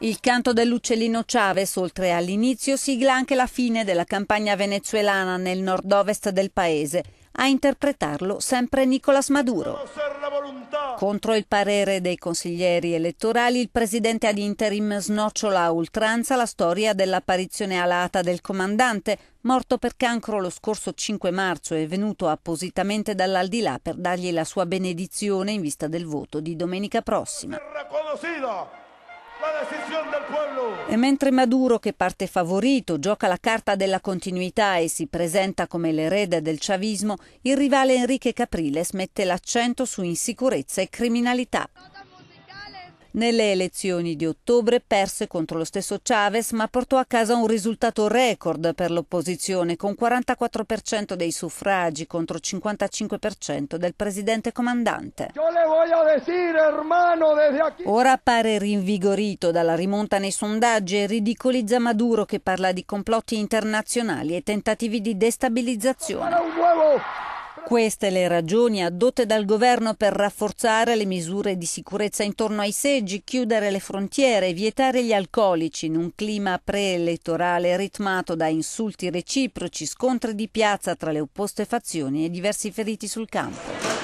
Il canto dell'uccellino Chavez, oltre all'inizio, sigla anche la fine della campagna venezuelana nel nord-ovest del paese. A interpretarlo sempre Nicolas Maduro. Contro il parere dei consiglieri elettorali, il presidente ad interim snocciola a oltranza la storia dell'apparizione alata del comandante, morto per cancro lo scorso 5 marzo e venuto appositamente dall'aldilà per dargli la sua benedizione in vista del voto di domenica prossima. E mentre Maduro, che parte favorito, gioca la carta della continuità e si presenta come l'erede del chavismo, il rivale Enrique Capriles mette l'accento su insicurezza e criminalità. Nelle elezioni di ottobre perse contro lo stesso Chavez, ma portò a casa un risultato record per l'opposizione, con 44% dei suffragi contro 55% del presidente comandante. Ora appare rinvigorito dalla rimonta nei sondaggi e ridicolizza Maduro che parla di complotti internazionali e tentativi di destabilizzazione. Queste le ragioni adotte dal governo per rafforzare le misure di sicurezza intorno ai seggi, chiudere le frontiere, vietare gli alcolici in un clima preelettorale ritmato da insulti reciproci, scontri di piazza tra le opposte fazioni e diversi feriti sul campo.